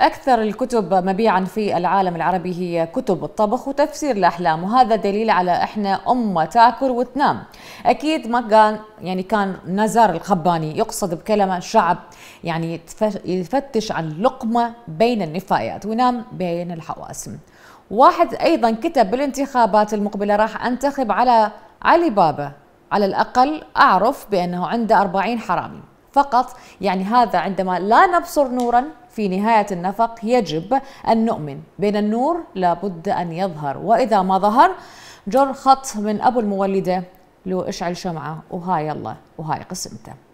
أكثر الكتب مبيعا في العالم العربي هي كتب الطبخ وتفسير الأحلام وهذا دليل على إحنا أمة تاكل وتنام أكيد ما كان يعني كان نزار الخباني يقصد بكلمة شعب يعني يفتش عن لقمة بين النفايات وينام بين الحواسم واحد أيضا كتب بالانتخابات المقبلة راح أنتخب على علي بابا على الأقل أعرف بأنه عنده أربعين حرامي فقط يعني هذا عندما لا نبصر نورا في نهاية النفق يجب أن نؤمن بين النور لابد أن يظهر وإذا ما ظهر جر خط من أبو المولدة اشعل شمعة وهاي الله وهاي قسمته